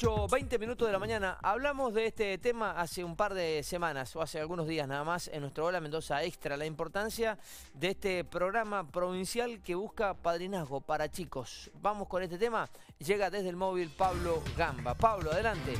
8, 20 minutos de la mañana. Hablamos de este tema hace un par de semanas o hace algunos días nada más en nuestro Hola Mendoza Extra, la importancia de este programa provincial que busca padrinazgo para chicos. Vamos con este tema. Llega desde el móvil Pablo Gamba. Pablo, adelante.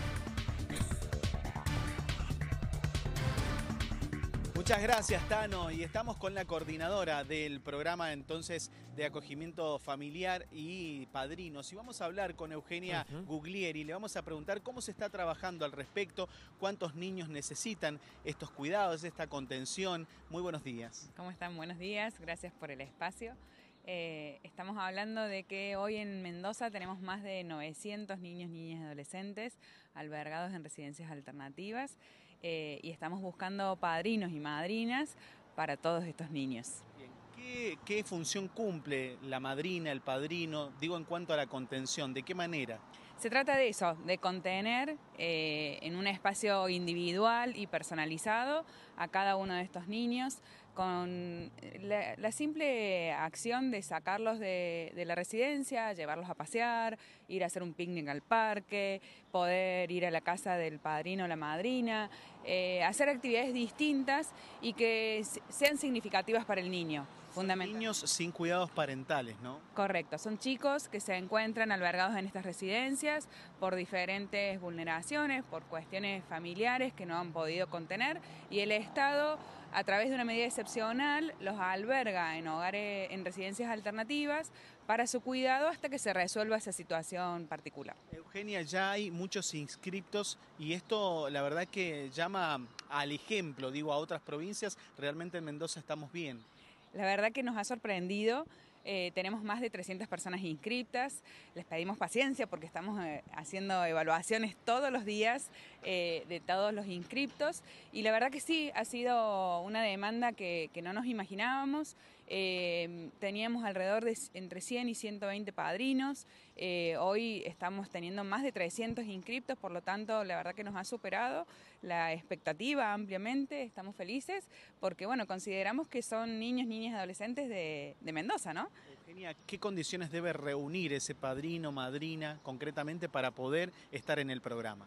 Muchas gracias, Tano. Y estamos con la coordinadora del programa entonces de acogimiento familiar y padrinos. Y vamos a hablar con Eugenia Guglieri. Le vamos a preguntar cómo se está trabajando al respecto, cuántos niños necesitan estos cuidados, esta contención. Muy buenos días. ¿Cómo están? Buenos días. Gracias por el espacio. Eh, estamos hablando de que hoy en Mendoza tenemos más de 900 niños, niñas y adolescentes albergados en residencias alternativas. Eh, y estamos buscando padrinos y madrinas para todos estos niños. ¿Qué, ¿Qué función cumple la madrina, el padrino? Digo en cuanto a la contención, ¿de qué manera? Se trata de eso, de contener eh, en un espacio individual y personalizado a cada uno de estos niños con eh, la, simple acción de sacarlos de, la residencia, llevarlos a pasear, ir a hacer un picnic al parque, poder ir a la casa del padrino o la madrina, eh, hacer actividades distintas y que sean significativas para el niño. Niños sin cuidados parentales, ¿no? Correcto, son chicos que se encuentran albergados en estas residencias por diferentes vulneraciones, por cuestiones familiares que no han podido contener y el Estado, a través de una medida excepcional, los alberga en hogares, en residencias alternativas para su cuidado hasta que se resuelva esa situación particular. Eugenia, ya hay muchos inscriptos y esto la verdad que llama al ejemplo, digo, a otras provincias. Realmente en Mendoza estamos bien. La verdad que nos ha sorprendido eh, tenemos más de 300 personas inscritas. Les pedimos paciencia porque estamos eh, haciendo evaluaciones todos los días eh, de todos los inscriptos. Y la verdad que sí, ha sido una demanda que, no nos imaginábamos. teníamos alrededor de entre 100 y 120 padrinos. hoy estamos teniendo más de 300 inscriptos, por lo tanto, la verdad que nos ha superado la expectativa ampliamente. Estamos felices porque, bueno, consideramos que son niños, niñas, adolescentes de Mendoza, ¿no? Eugenia, ¿qué condiciones debe reunir ese padrino, madrina, concretamente para poder estar en el programa?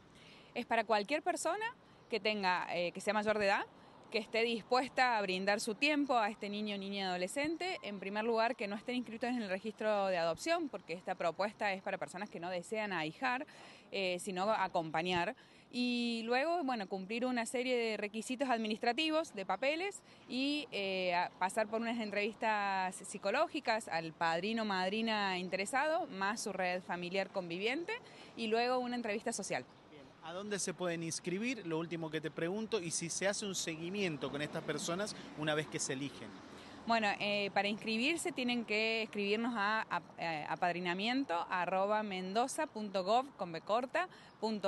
Es para cualquier persona que tenga, eh, que sea mayor de edad, que esté dispuesta a brindar su tiempo a este niño, niña, adolescente. En primer lugar, que no estén inscritos en el registro de adopción, porque esta propuesta es para personas que no desean ahijar, eh, sino acompañar. Y luego, bueno, cumplir una serie de requisitos administrativos, de papeles, y eh, pasar por unas entrevistas psicológicas al padrino, madrina interesado, más su red familiar conviviente, y luego una entrevista social. ¿A dónde se pueden inscribir? Lo último que te pregunto, y si se hace un seguimiento con estas personas una vez que se eligen. Bueno, eh, para inscribirse tienen que escribirnos a, eh, apadrinamiento.mendoza.gov.ar con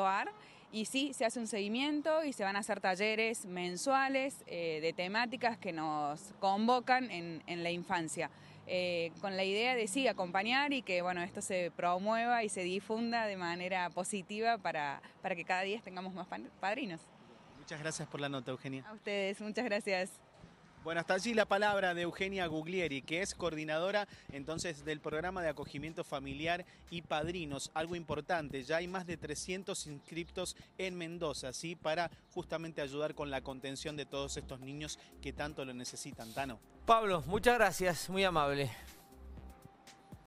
y sí, se hace un seguimiento y se van a hacer talleres mensuales eh, de temáticas que nos convocan en la infancia. Eh, con la idea de sí, acompañar y que bueno, esto se promueva y se difunda de manera positiva para, para que cada día tengamos más padrinos. Muchas gracias por la nota, Eugenia. A ustedes, muchas gracias. Bueno, hasta allí la palabra de Eugenia Guglieri, que es coordinadora entonces del programa de acogimiento familiar y padrinos. Algo importante, ya hay más de 300 inscriptos en Mendoza, ¿sí? Para justamente ayudar con la contención de todos estos niños que tanto lo necesitan, Tano. Pablo, muchas gracias, muy amable.